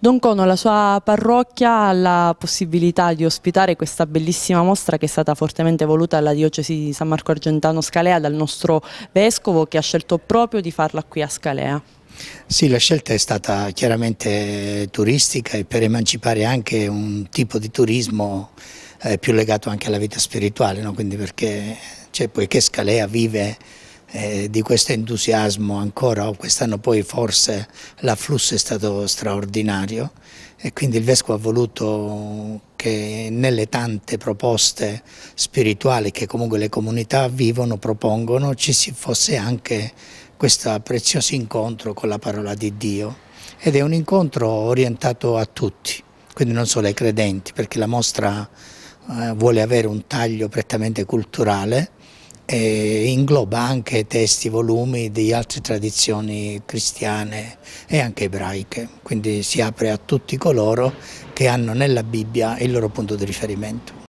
Don Cono, la sua parrocchia ha la possibilità di ospitare questa bellissima mostra che è stata fortemente voluta alla diocesi di San Marco Argentano Scalea dal nostro vescovo che ha scelto proprio di farla qui a Scalea. Sì, la scelta è stata chiaramente turistica e per emancipare anche un tipo di turismo eh, più legato anche alla vita spirituale, no? quindi perché cioè, poiché Scalea vive eh, di questo entusiasmo ancora, quest'anno poi forse l'afflusso è stato straordinario e quindi il Vescovo ha voluto che nelle tante proposte spirituali che comunque le comunità vivono, propongono, ci fosse anche questo prezioso incontro con la parola di Dio ed è un incontro orientato a tutti, quindi non solo ai credenti, perché la mostra eh, vuole avere un taglio prettamente culturale, e ingloba anche testi, volumi di altre tradizioni cristiane e anche ebraiche, quindi si apre a tutti coloro che hanno nella Bibbia il loro punto di riferimento.